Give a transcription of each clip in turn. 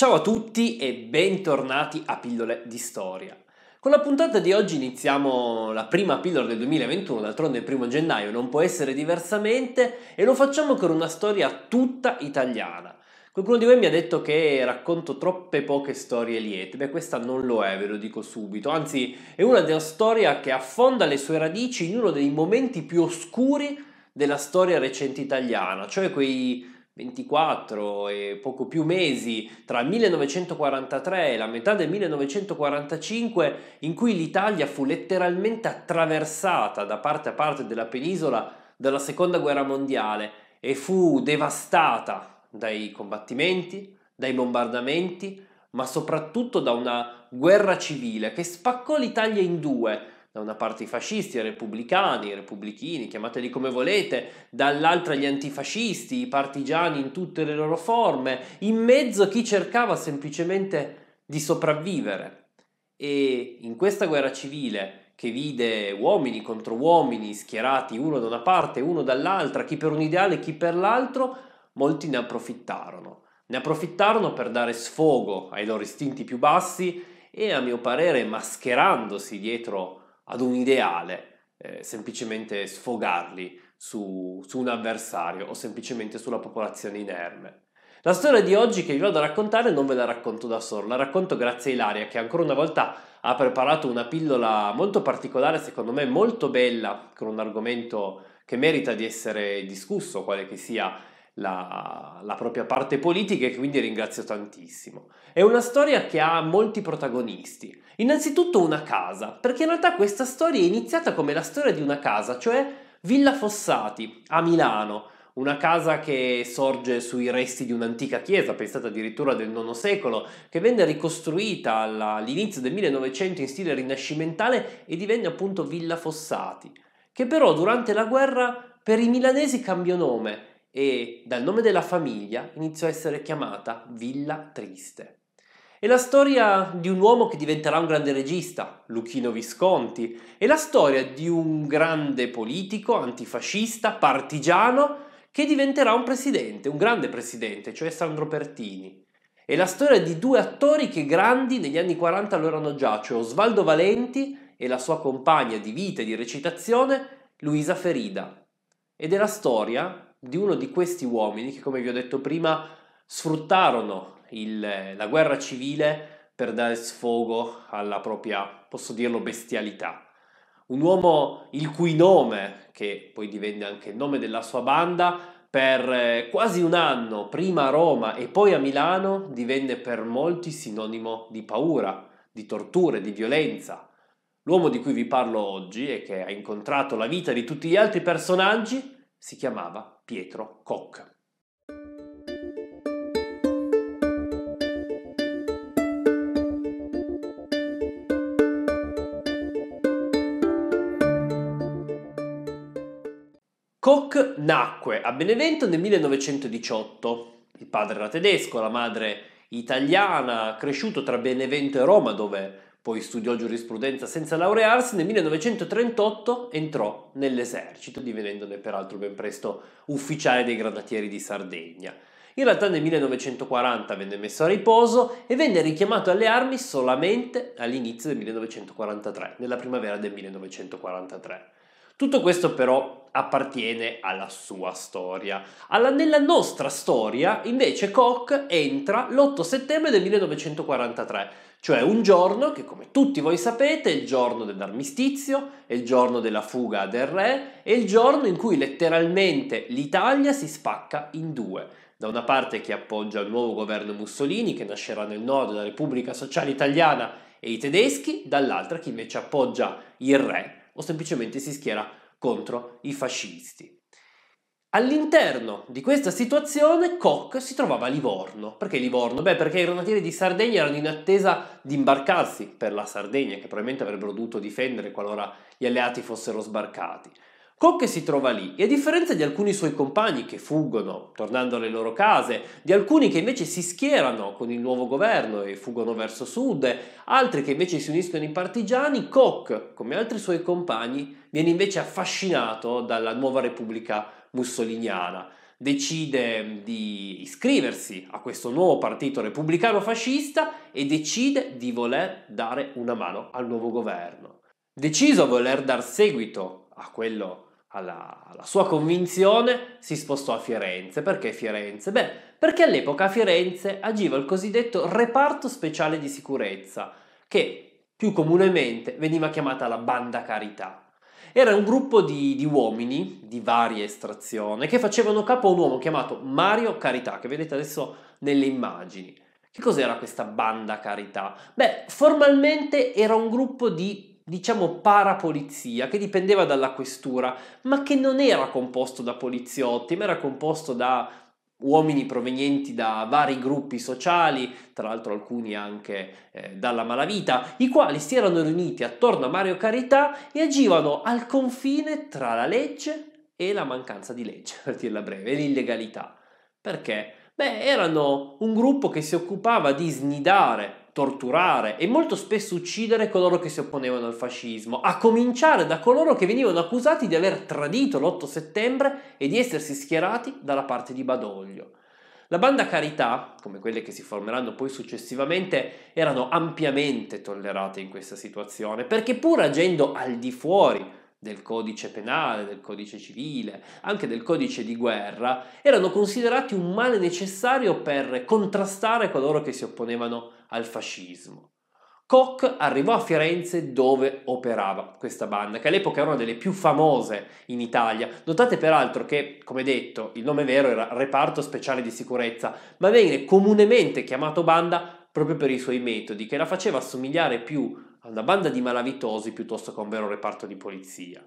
Ciao a tutti e bentornati a Pillole di Storia. Con la puntata di oggi iniziamo la prima pillola del 2021, d'altronde il primo gennaio non può essere diversamente, e lo facciamo con una storia tutta italiana. Qualcuno di voi mi ha detto che racconto troppe poche storie liete, beh questa non lo è, ve lo dico subito, anzi è una della storia che affonda le sue radici in uno dei momenti più oscuri della storia recente italiana, cioè quei 24 e poco più mesi tra il 1943 e la metà del 1945 in cui l'Italia fu letteralmente attraversata da parte a parte della penisola dalla seconda guerra mondiale e fu devastata dai combattimenti, dai bombardamenti, ma soprattutto da una guerra civile che spaccò l'Italia in due da una parte i fascisti, i repubblicani, i repubblichini, chiamateli come volete, dall'altra gli antifascisti, i partigiani in tutte le loro forme, in mezzo chi cercava semplicemente di sopravvivere. E in questa guerra civile che vide uomini contro uomini schierati uno da una parte uno dall'altra, chi per un ideale e chi per l'altro, molti ne approfittarono. Ne approfittarono per dare sfogo ai loro istinti più bassi e a mio parere mascherandosi dietro ad un ideale, eh, semplicemente sfogarli su, su un avversario o semplicemente sulla popolazione inerme. La storia di oggi che vi vado a raccontare non ve la racconto da solo, la racconto grazie a Ilaria che ancora una volta ha preparato una pillola molto particolare, secondo me molto bella, con un argomento che merita di essere discusso, quale che sia la, la, propria parte politica e quindi ringrazio tantissimo. È una storia che ha molti protagonisti. Innanzitutto una casa, perché in realtà questa storia è iniziata come la storia di una casa, cioè Villa Fossati a Milano, una casa che sorge sui resti di un'antica chiesa, pensata addirittura del IX secolo, che venne ricostruita all'inizio del 1900 in stile rinascimentale e divenne appunto Villa Fossati, che però durante la guerra per i milanesi cambiò nome e dal nome della famiglia iniziò a essere chiamata Villa Triste. È la storia di un uomo che diventerà un grande regista, Luchino Visconti, è la storia di un grande politico, antifascista, partigiano, che diventerà un presidente, un grande presidente, cioè Sandro Pertini. È la storia di due attori che grandi negli anni 40 lo erano già, cioè Osvaldo Valenti e la sua compagna di vita e di recitazione, Luisa Ferida. Ed è la storia di uno di questi uomini che, come vi ho detto prima, sfruttarono il, la guerra civile per dare sfogo alla propria, posso dirlo, bestialità. Un uomo il cui nome, che poi divenne anche il nome della sua banda, per eh, quasi un anno, prima a Roma e poi a Milano, divenne per molti sinonimo di paura, di torture, di violenza. L'uomo di cui vi parlo oggi e che ha incontrato la vita di tutti gli altri personaggi si chiamava Pietro Koch. Koch nacque a Benevento nel 1918. Il padre era tedesco, la madre italiana, cresciuto tra Benevento e Roma, dove poi studiò giurisprudenza senza laurearsi, nel 1938 entrò nell'esercito, divenendone peraltro ben presto ufficiale dei granatieri di Sardegna. In realtà nel 1940 venne messo a riposo e venne richiamato alle armi solamente all'inizio del 1943, nella primavera del 1943. Tutto questo però appartiene alla sua storia. Alla, nella nostra storia, invece, Koch entra l'8 settembre del 1943, cioè un giorno che, come tutti voi sapete, è il giorno dell'armistizio, è il giorno della fuga del re, è il giorno in cui letteralmente l'Italia si spacca in due. Da una parte chi appoggia il nuovo governo Mussolini, che nascerà nel nord della Repubblica Sociale Italiana, e i tedeschi, dall'altra chi invece appoggia il re o semplicemente si schiera contro i fascisti. All'interno di questa situazione Koch si trovava a Livorno. Perché Livorno? Beh, perché i ronatieri di Sardegna erano in attesa di imbarcarsi per la Sardegna, che probabilmente avrebbero dovuto difendere qualora gli alleati fossero sbarcati. Koch si trova lì e a differenza di alcuni suoi compagni che fuggono, tornando alle loro case, di alcuni che invece si schierano con il nuovo governo e fuggono verso sud, altri che invece si uniscono ai partigiani, Koch, come altri suoi compagni, viene invece affascinato dalla nuova Repubblica mussoliniana. Decide mm, di iscriversi a questo nuovo partito repubblicano fascista e decide di voler dare una mano al nuovo governo. Deciso a voler dar seguito a quello alla, alla, sua convinzione, si spostò a Firenze. Perché Firenze? Beh, perché all'epoca a Firenze agiva il cosiddetto reparto speciale di sicurezza, che più comunemente veniva chiamata la banda carità. Era un gruppo di, di uomini di varia estrazione che facevano capo a un uomo chiamato Mario Carità, che vedete adesso nelle immagini. Che cos'era questa banda Carità? Beh, formalmente era un gruppo di diciamo parapolizia che dipendeva dalla questura, ma che non era composto da poliziotti, ma era composto da uomini provenienti da vari gruppi sociali, tra l'altro alcuni anche eh, dalla malavita, i quali si erano riuniti attorno a Mario Carità e agivano al confine tra la legge e la mancanza di legge, per dirla breve, l'illegalità. Perché? Beh, erano un gruppo che si occupava di snidare torturare e molto spesso uccidere coloro che si opponevano al fascismo, a cominciare da coloro che venivano accusati di aver tradito l'8 settembre e di essersi schierati dalla parte di Badoglio. La banda Carità, come quelle che si formeranno poi successivamente, erano ampiamente tollerate in questa situazione, perché pur agendo al di fuori del codice penale, del codice civile, anche del codice di guerra, erano considerati un male necessario per contrastare coloro che si opponevano al fascismo. Koch arrivò a Firenze dove operava questa banda, che all'epoca era una delle più famose in Italia. Notate peraltro che, come detto, il nome vero era Reparto Speciale di Sicurezza, ma viene comunemente chiamato banda proprio per i suoi metodi, che la faceva assomigliare più a una banda di malavitosi piuttosto che a un vero reparto di polizia.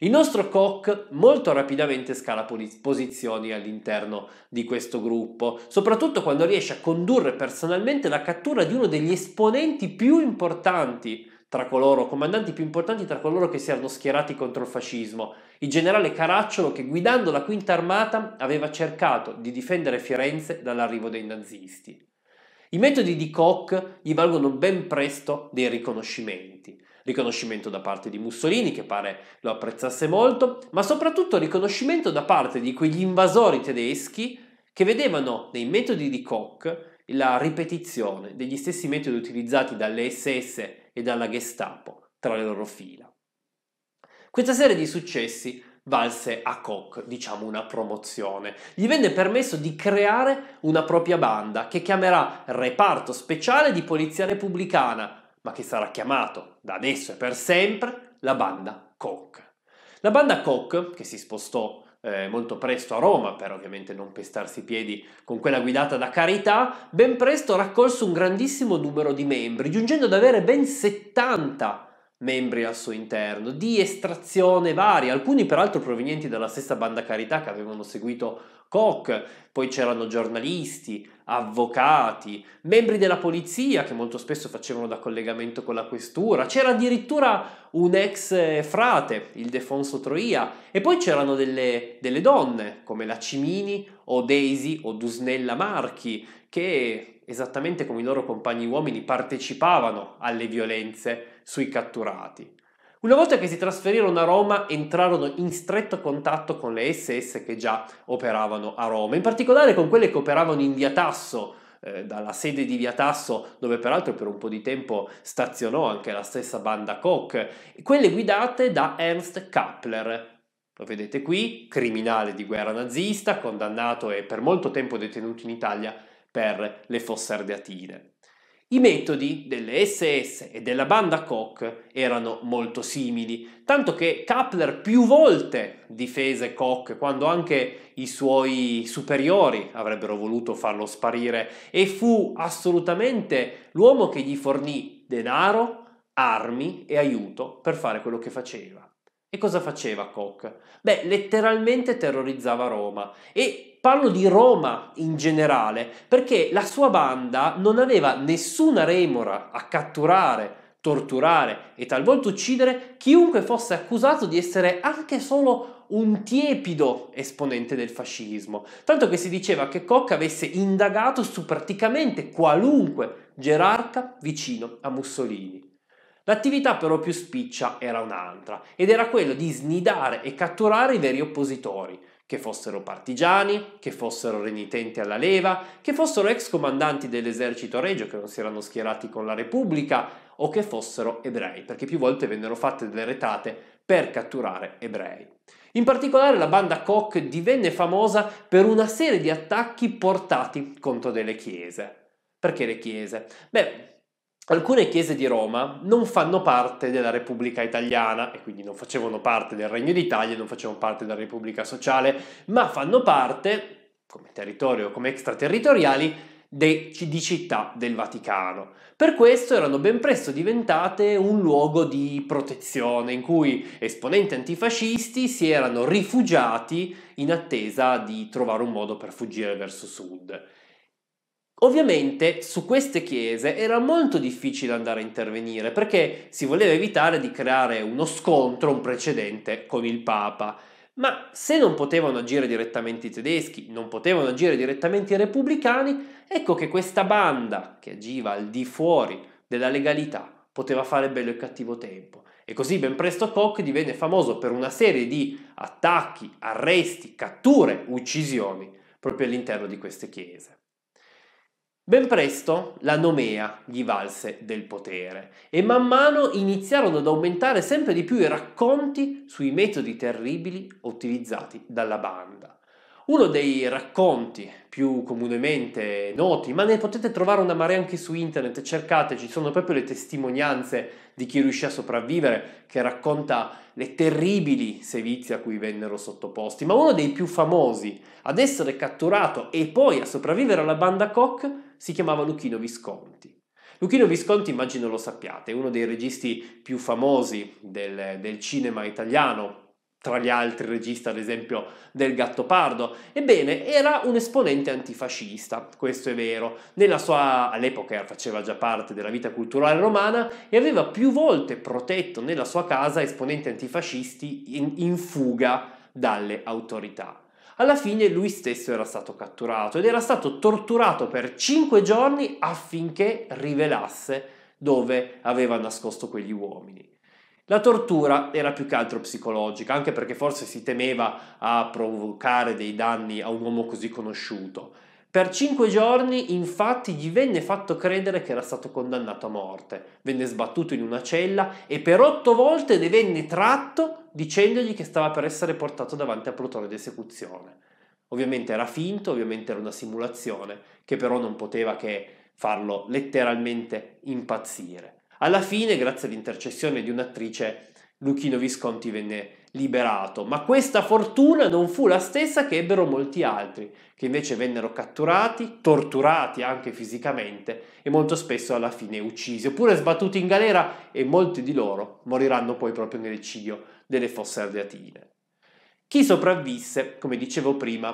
Il nostro Koch molto rapidamente scala posizioni all'interno di questo gruppo, soprattutto quando riesce a condurre personalmente la cattura di uno degli esponenti più importanti tra coloro, comandanti più importanti tra coloro che si erano schierati contro il fascismo, il generale Caracciolo che guidando la quinta armata aveva cercato di difendere Firenze dall'arrivo dei nazisti. I metodi di Koch gli valgono ben presto dei riconoscimenti riconoscimento da parte di Mussolini, che pare lo apprezzasse molto, ma soprattutto riconoscimento da parte di quegli invasori tedeschi che vedevano nei metodi di Koch la ripetizione degli stessi metodi utilizzati dalle SS e dalla Gestapo tra le loro fila. Questa serie di successi valse a Koch, diciamo, una promozione. Gli venne permesso di creare una propria banda che chiamerà Reparto Speciale di Polizia Repubblicana, ma che sarà chiamato da adesso e per sempre la banda Koch. La banda Koch, che si spostò eh, molto presto a Roma, per ovviamente non pestarsi i piedi con quella guidata da carità, ben presto raccolse un grandissimo numero di membri, giungendo ad avere ben 70 membri al suo interno, di estrazione varia, alcuni peraltro provenienti dalla stessa banda carità che avevano seguito Koch, poi c'erano giornalisti, avvocati, membri della polizia che molto spesso facevano da collegamento con la questura, c'era addirittura un ex eh, frate, il Defonso Troia, e poi c'erano delle, delle donne come la Cimini o Daisy o Dusnella Marchi che esattamente come i loro compagni uomini partecipavano alle violenze sui catturati. Una volta che si trasferirono a Roma entrarono in stretto contatto con le SS che già operavano a Roma, in particolare con quelle che operavano in Via Tasso, eh, dalla sede di Via Tasso, dove peraltro per un po' di tempo stazionò anche la stessa banda Koch, quelle guidate da Ernst Kappler, lo vedete qui, criminale di guerra nazista, condannato e per molto tempo detenuto in Italia per le fosse ardeatine. I metodi delle SS e della banda Koch erano molto simili, tanto che Kapler più volte difese Koch quando anche i suoi superiori avrebbero voluto farlo sparire e fu assolutamente l'uomo che gli fornì denaro, armi e aiuto per fare quello che faceva. E cosa faceva Koch? Beh, letteralmente terrorizzava Roma e parlo di Roma in generale, perché la sua banda non aveva nessuna remora a catturare torturare e talvolta uccidere chiunque fosse accusato di essere anche solo un tiepido esponente del fascismo, tanto che si diceva che Koch avesse indagato su praticamente qualunque gerarca vicino a Mussolini. L'attività però più spiccia era un'altra, ed era quella di snidare e catturare i veri oppositori, che fossero partigiani, che fossero renitenti alla leva, che fossero ex comandanti dell'esercito regio che non si erano schierati con la Repubblica o che fossero ebrei, perché più volte vennero fatte delle retate per catturare ebrei. In particolare la banda Koch divenne famosa per una serie di attacchi portati contro delle chiese. Perché le chiese? Beh, Alcune chiese di Roma non fanno parte della Repubblica Italiana e quindi non facevano parte del Regno d'Italia, non facevano parte della Repubblica Sociale, ma fanno parte, come territorio, come extraterritoriali, di città del Vaticano. Per questo erano ben presto diventate un luogo di protezione in cui esponenti antifascisti si erano rifugiati in attesa di trovare un modo per fuggire verso sud. Ovviamente su queste chiese era molto difficile andare a intervenire perché si voleva evitare di creare uno scontro, un precedente con il Papa. Ma se non potevano agire direttamente i tedeschi, non potevano agire direttamente i repubblicani, ecco che questa banda che agiva al di fuori della legalità poteva fare bello e cattivo tempo. E così ben presto Koch divenne famoso per una serie di attacchi, arresti, catture, uccisioni proprio all'interno di queste chiese. Ben presto la nomea gli valse del potere e man mano iniziarono ad aumentare sempre di più i racconti sui metodi terribili utilizzati dalla banda. Uno dei racconti più comunemente noti, ma ne potete trovare una marea anche su internet, cercate, ci sono proprio le testimonianze di chi riuscì a sopravvivere, che racconta le terribili sevizie a cui vennero sottoposti, ma uno dei più famosi ad essere catturato e poi a sopravvivere alla banda Koch si chiamava Luchino Visconti. Luchino Visconti, immagino lo sappiate, è uno dei registi più famosi del, del cinema italiano, tra gli altri regista ad esempio del Gattopardo. Ebbene, era un esponente antifascista, questo è vero. Sua, all'epoca faceva già parte della vita culturale romana e aveva più volte protetto nella sua casa esponenti antifascisti in, in fuga dalle autorità. Alla fine lui stesso era stato catturato ed era stato torturato per 5 giorni affinché rivelasse dove aveva nascosto quegli uomini. La tortura era più che altro psicologica, anche perché forse si temeva a provocare dei danni a un uomo così conosciuto. Per cinque giorni, infatti, gli venne fatto credere che era stato condannato a morte. Venne sbattuto in una cella e per otto volte ne venne tratto dicendogli che stava per essere portato davanti a plotone d'esecuzione. Ovviamente era finto, ovviamente era una simulazione, che però non poteva che farlo letteralmente impazzire. Alla fine, grazie all'intercessione di un'attrice, Luchino Visconti venne liberato. Ma questa fortuna non fu la stessa che ebbero molti altri, che invece vennero catturati, torturati anche fisicamente e molto spesso alla fine uccisi, oppure sbattuti in galera e molti di loro moriranno poi proprio nel ciglio delle fosse ardeatine. Chi sopravvisse, come dicevo prima,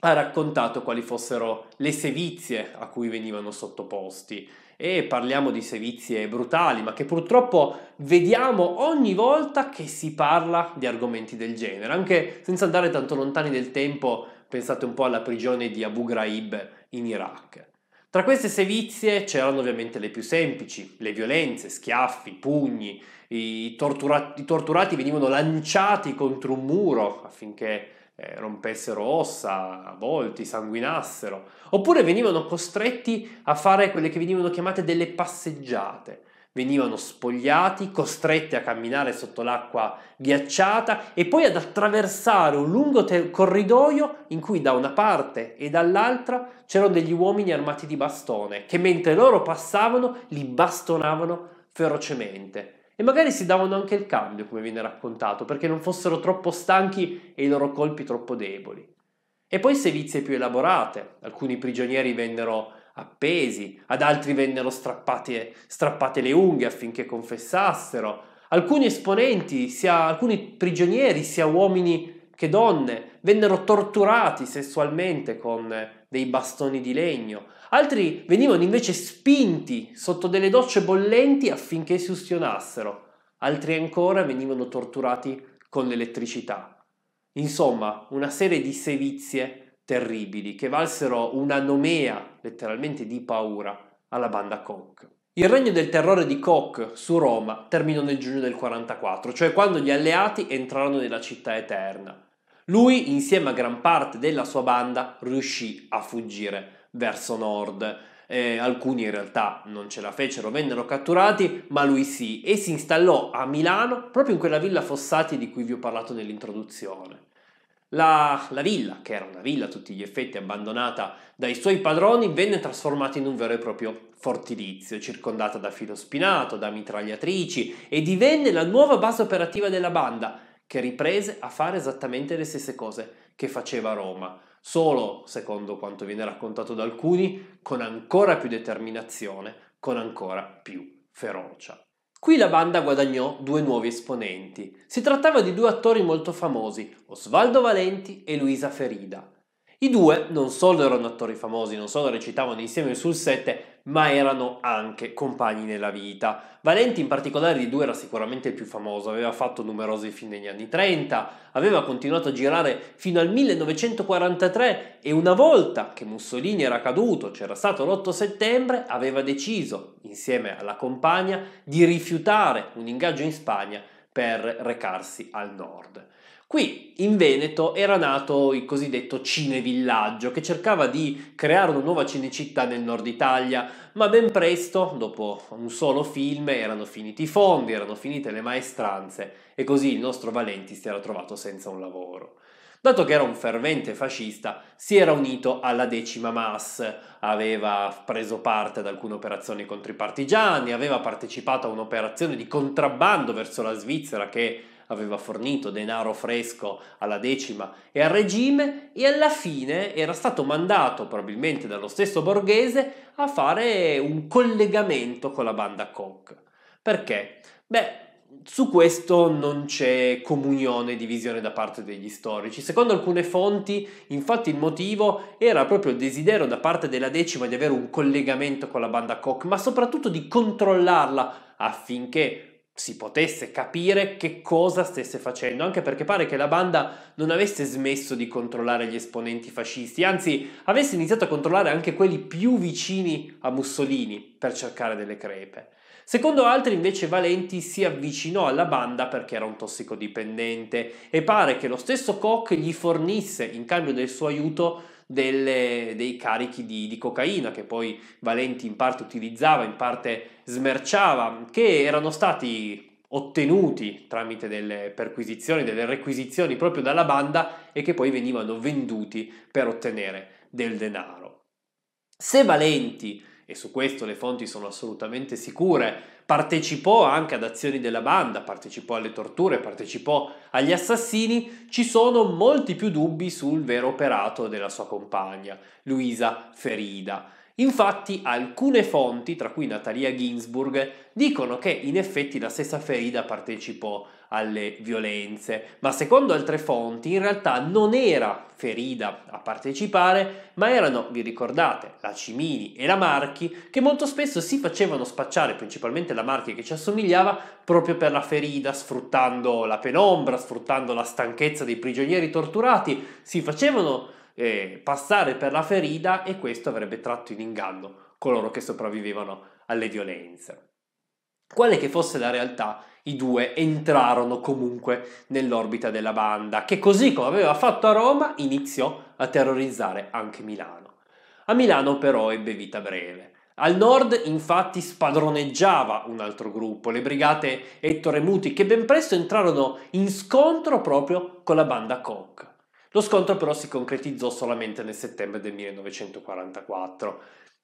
ha raccontato quali fossero le sevizie a cui venivano sottoposti, e parliamo di sevizie brutali, ma che purtroppo vediamo ogni volta che si parla di argomenti del genere, anche senza andare tanto lontani nel tempo, pensate un po' alla prigione di Abu Ghraib in Iraq. Tra queste sevizie c'erano ovviamente le più semplici, le violenze, schiaffi, pugni, i, tortura- i torturati venivano lanciati contro un muro affinché eh, rompessero ossa, volti, sanguinassero, oppure venivano costretti a fare quelle che venivano chiamate delle passeggiate. Venivano spogliati, costretti a camminare sotto l'acqua ghiacciata e poi ad attraversare un lungo te- corridoio in cui da una parte e dall'altra c'erano degli uomini armati di bastone che mentre loro passavano li bastonavano ferocemente. E magari si davano anche il cambio, come viene raccontato, perché non fossero troppo stanchi e i loro colpi troppo deboli. E poi sevizie più elaborate, alcuni prigionieri vennero appesi, ad altri vennero strappate, strappate le unghie affinché confessassero, alcuni esponenti, sia alcuni prigionieri, sia uomini che donne, vennero torturati sessualmente con dei bastoni di legno, altri venivano invece spinti sotto delle docce bollenti affinché si ustionassero, altri ancora venivano torturati con l'elettricità. Insomma, una serie di sevizie terribili che valsero una nomea, letteralmente di paura, alla banda Koch. Il regno del terrore di Koch su Roma terminò nel giugno del 44, cioè quando gli alleati entrarono nella città eterna. Lui, insieme a gran parte della sua banda, riuscì a fuggire, verso nord. Eh, alcuni in realtà non ce la fecero, vennero catturati, ma lui sì, e si installò a Milano, proprio in quella villa Fossati di cui vi ho parlato nell'introduzione. La, la, villa, che era una villa a tutti gli effetti abbandonata dai suoi padroni, venne trasformata in un vero e proprio fortilizio, circondata da filo spinato, da mitragliatrici e divenne la nuova base operativa della banda, che riprese a fare esattamente le stesse cose che faceva Roma solo, secondo quanto viene raccontato da alcuni, con ancora più determinazione, con ancora più ferocia. Qui la banda guadagnò due nuovi esponenti. Si trattava di due attori molto famosi, Osvaldo Valenti e Luisa Ferida. I due non solo erano attori famosi, non solo recitavano insieme sul set, ma erano anche compagni nella vita. Valenti in particolare di due era sicuramente il più famoso, aveva fatto numerosi film negli anni 30, aveva continuato a girare fino al 1943 e una volta che Mussolini era caduto, c'era stato l'8 settembre, aveva deciso, insieme alla compagna, di rifiutare un ingaggio in Spagna per recarsi al nord. Qui in Veneto era nato il cosiddetto cinevillaggio che cercava di creare una nuova cinecittà nel nord Italia, ma ben presto, dopo un solo film, erano finiti i fondi, erano finite le maestranze e così il nostro Valenti si era trovato senza un lavoro. Dato che era un fervente fascista, si era unito alla decima MAS, aveva preso parte ad alcune operazioni contro i partigiani, aveva partecipato a un'operazione di contrabbando verso la Svizzera che aveva fornito denaro fresco alla decima e al regime e alla fine era stato mandato probabilmente dallo stesso Borghese a fare un collegamento con la banda Koch. Perché? Beh, su questo non c'è comunione e divisione da parte degli storici. Secondo alcune fonti, infatti, il motivo era proprio il desiderio da parte della decima di avere un collegamento con la banda Koch, ma soprattutto di controllarla affinché si potesse capire che cosa stesse facendo, anche perché pare che la banda non avesse smesso di controllare gli esponenti fascisti, anzi avesse iniziato a controllare anche quelli più vicini a Mussolini per cercare delle crepe. Secondo altri invece Valenti si avvicinò alla banda perché era un tossicodipendente e pare che lo stesso Koch gli fornisse in cambio del suo aiuto delle, dei carichi di, di cocaina che poi Valenti in parte utilizzava, in parte smerciava, che erano stati ottenuti tramite delle perquisizioni, delle requisizioni proprio dalla banda e che poi venivano venduti per ottenere del denaro. Se Valenti, e su questo le fonti sono assolutamente sicure, partecipò anche ad azioni della banda, partecipò alle torture, partecipò agli assassini, ci sono molti più dubbi sul vero operato della sua compagna, Luisa Ferida. Infatti alcune fonti, tra cui Natalia Ginsburg, dicono che in effetti la stessa Ferida partecipò alle violenze, ma secondo altre fonti in realtà non era Ferida a partecipare, ma erano, vi ricordate, la Cimini e la Marchi, che molto spesso si facevano spacciare, principalmente la Marchi che ci assomigliava, proprio per la Ferida, sfruttando la penombra, sfruttando la stanchezza dei prigionieri torturati, si facevano eh, passare per la ferita e questo avrebbe tratto in inganno coloro che sopravvivevano alle violenze. Quale che fosse la realtà, i due entrarono comunque nell'orbita della banda, che così come aveva fatto a Roma iniziò a terrorizzare anche Milano. A Milano però ebbe vita breve. Al nord infatti spadroneggiava un altro gruppo, le brigate Ettore Muti, che ben presto entrarono in scontro proprio con la banda Koch. Lo scontro però si concretizzò solamente nel settembre del 1944.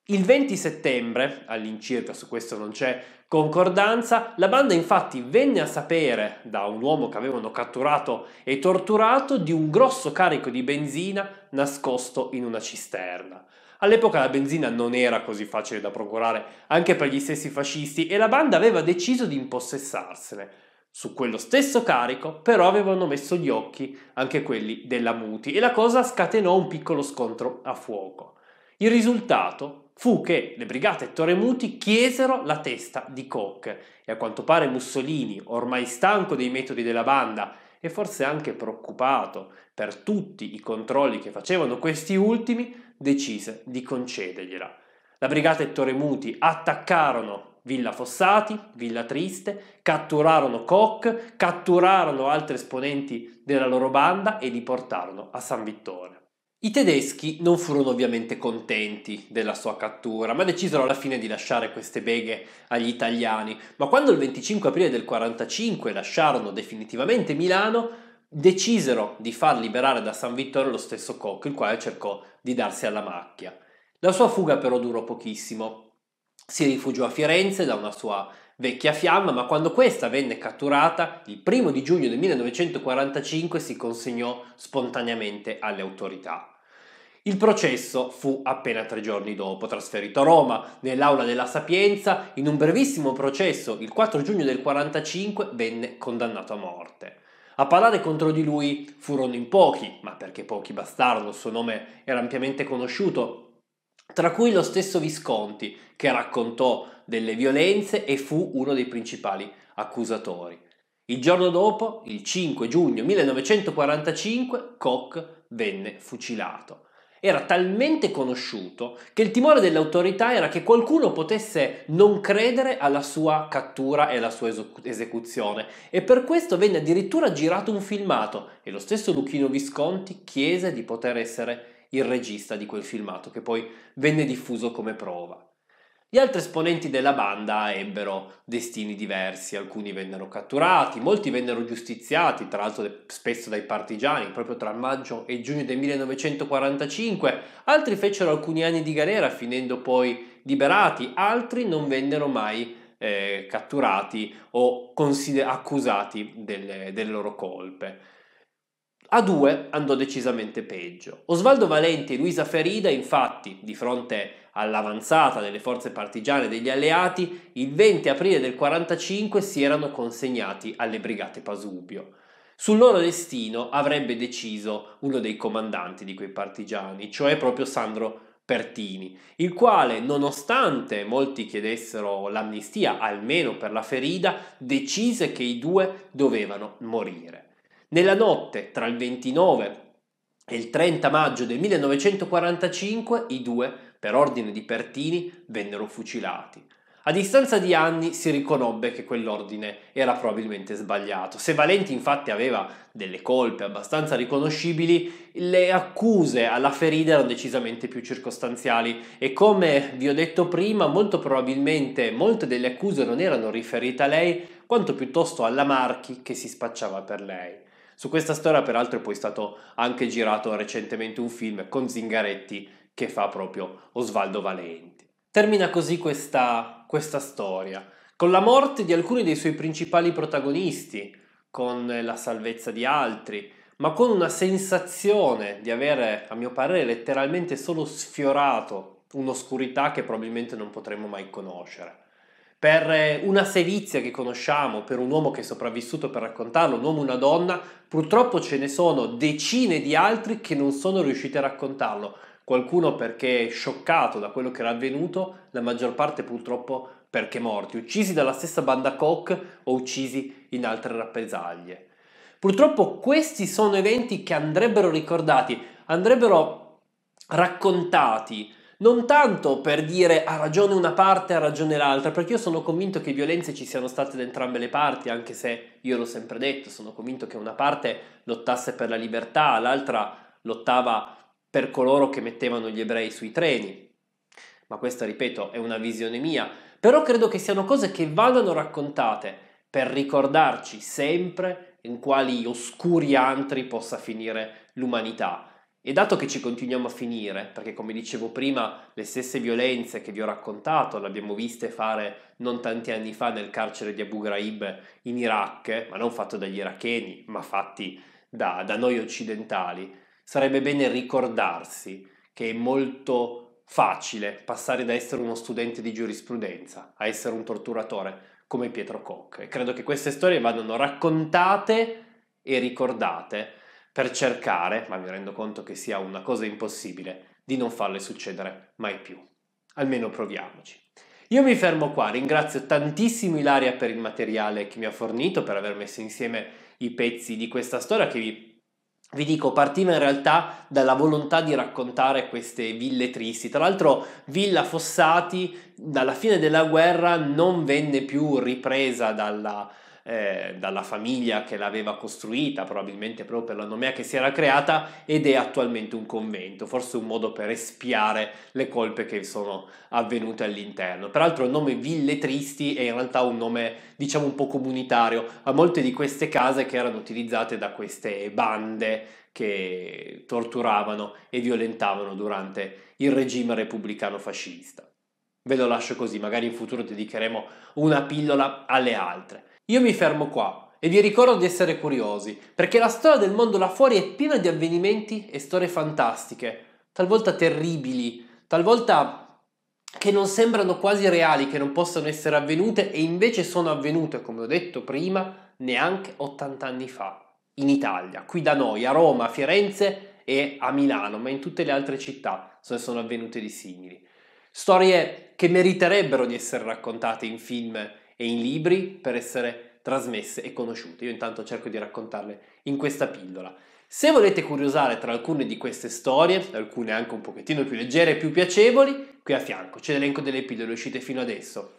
Il 20 settembre, all'incirca su questo non c'è concordanza, la banda infatti venne a sapere da un uomo che avevano catturato e torturato di un grosso carico di benzina nascosto in una cisterna. All'epoca la benzina non era così facile da procurare anche per gli stessi fascisti e la banda aveva deciso di impossessarsene. Su quello stesso carico però avevano messo gli occhi anche quelli della Muti e la cosa scatenò un piccolo scontro a fuoco. Il risultato fu che le brigate Toremuti chiesero la testa di Koch e a quanto pare Mussolini, ormai stanco dei metodi della banda e forse anche preoccupato per tutti i controlli che facevano questi ultimi, decise di concedergliela. La brigata Toremuti attaccarono Villa Fossati, Villa Triste, catturarono Koch, catturarono altri esponenti della loro banda e li portarono a San Vittore. I tedeschi non furono ovviamente contenti della sua cattura, ma decisero alla fine di lasciare queste beghe agli italiani. Ma quando il 25 aprile del 1945 lasciarono definitivamente Milano, decisero di far liberare da San Vittore lo stesso Koch, il quale cercò di darsi alla macchia. La sua fuga però durò pochissimo, si rifugiò a Firenze da una sua vecchia fiamma, ma quando questa venne catturata, il primo di giugno del 1945 si consegnò spontaneamente alle autorità. Il processo fu appena tre giorni dopo, trasferito a Roma, nell'aula della Sapienza, in un brevissimo processo, il 4 giugno del 1945 venne condannato a morte. A parlare contro di lui furono in pochi, ma perché pochi bastarono, il suo nome era ampiamente conosciuto tra cui lo stesso Visconti, che raccontò delle violenze e fu uno dei principali accusatori. Il giorno dopo, il 5 giugno 1945, Koch venne fucilato. Era talmente conosciuto che il timore delle autorità era che qualcuno potesse non credere alla sua cattura e alla sua esecuzione e per questo venne addirittura girato un filmato e lo stesso Luchino Visconti chiese di poter essere il regista di quel filmato, che poi venne diffuso come prova. Gli altri esponenti della banda ebbero destini diversi, alcuni vennero catturati, molti vennero giustiziati, tra l'altro spesso dai partigiani, proprio tra maggio e giugno del 1945, altri fecero alcuni anni di galera finendo poi liberati, altri non vennero mai eh, catturati o consider- accusati delle, delle loro colpe. A due andò decisamente peggio. Osvaldo Valenti e Luisa Ferida, infatti, di fronte all'avanzata delle forze partigiane degli alleati, il 20 aprile del 45 si erano consegnati alle brigate Pasubio. Sul loro destino avrebbe deciso uno dei comandanti di quei partigiani, cioè proprio Sandro Pertini, il quale, nonostante molti chiedessero l'amnistia, almeno per la ferida, decise che i due dovevano morire. Nella notte tra il 29 e il 30 maggio del 1945 i due, per ordine di Pertini, vennero fucilati. A distanza di anni si riconobbe che quell'ordine era probabilmente sbagliato. Se Valenti infatti aveva delle colpe abbastanza riconoscibili, le accuse alla ferita erano decisamente più circostanziali e come vi ho detto prima, molto probabilmente molte delle accuse non erano riferite a lei, quanto piuttosto alla Marchi che si spacciava per lei. Su questa storia, peraltro, è poi stato anche girato recentemente un film con Zingaretti che fa proprio Osvaldo Valenti. Termina così questa, questa storia, con la morte di alcuni dei suoi principali protagonisti, con la salvezza di altri, ma con una sensazione di avere, a mio parere, letteralmente solo sfiorato un'oscurità che probabilmente non potremmo mai conoscere per eh, una sevizia che conosciamo, per un uomo che è sopravvissuto per raccontarlo, un uomo e una donna, purtroppo ce ne sono decine di altri che non sono riusciti a raccontarlo. Qualcuno perché è scioccato da quello che era avvenuto, la maggior parte purtroppo perché morti, uccisi dalla stessa banda Koch o uccisi in altre rappresaglie. Purtroppo questi sono eventi che andrebbero ricordati, andrebbero raccontati, non tanto per dire ha ragione una parte, ha ragione l'altra, perché io sono convinto che violenze ci siano state da entrambe le parti, anche se io l'ho sempre detto, sono convinto che una parte lottasse per la libertà, l'altra lottava per coloro che mettevano gli ebrei sui treni. Ma questa, ripeto, è una visione mia. Però credo che siano cose che vadano raccontate per ricordarci sempre in quali oscuri antri possa finire l'umanità e dato che ci continuiamo a finire, perché come dicevo prima, le stesse violenze che vi ho raccontato le abbiamo viste fare non tanti anni fa nel carcere di Abu Ghraib in Iraq, ma non fatto dagli iracheni, ma fatti da, da noi occidentali, sarebbe bene ricordarsi che è molto facile passare da essere uno studente di giurisprudenza a essere un torturatore come Pietro Koch. E credo che queste storie vadano raccontate e ricordate per cercare, ma mi rendo conto che sia una cosa impossibile, di non farle succedere mai più. Almeno proviamoci. Io mi fermo qua, ringrazio tantissimo Ilaria per il materiale che mi ha fornito, per aver messo insieme i pezzi di questa storia che vi, vi dico partiva in realtà dalla volontà di raccontare queste ville tristi. Tra l'altro Villa Fossati dalla fine della guerra non venne più ripresa dalla, eh, dalla famiglia che l'aveva costruita, probabilmente proprio per la nomea che si era creata, ed è attualmente un convento, forse un modo per espiare le colpe che sono avvenute all'interno. Peraltro il nome Ville Tristi è in realtà un nome diciamo un po' comunitario a molte di queste case che erano utilizzate da queste bande che torturavano e violentavano durante il regime repubblicano fascista. Ve lo lascio così, magari in futuro dedicheremo una pillola alle altre. Io mi fermo qua e vi ricordo di essere curiosi, perché la storia del mondo là fuori è piena di avvenimenti e storie fantastiche, talvolta terribili, talvolta che non sembrano quasi reali, che non possano essere avvenute e invece sono avvenute, come ho detto prima, neanche 80 anni fa, in Italia, qui da noi, a Roma, a Firenze e a Milano, ma in tutte le altre città se sono avvenute di simili. Storie che meriterebbero di essere raccontate in film e in libri per essere trasmesse e conosciute. Io intanto cerco di raccontarle in questa pillola. Se volete curiosare tra alcune di queste storie, alcune anche un pochettino più leggere e più piacevoli, qui a fianco c'è l'elenco delle pillole uscite fino adesso.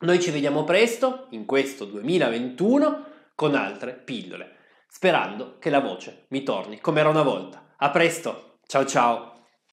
Noi ci vediamo presto, in questo 2021, con altre pillole, sperando che la voce mi torni come era una volta. A presto, ciao ciao!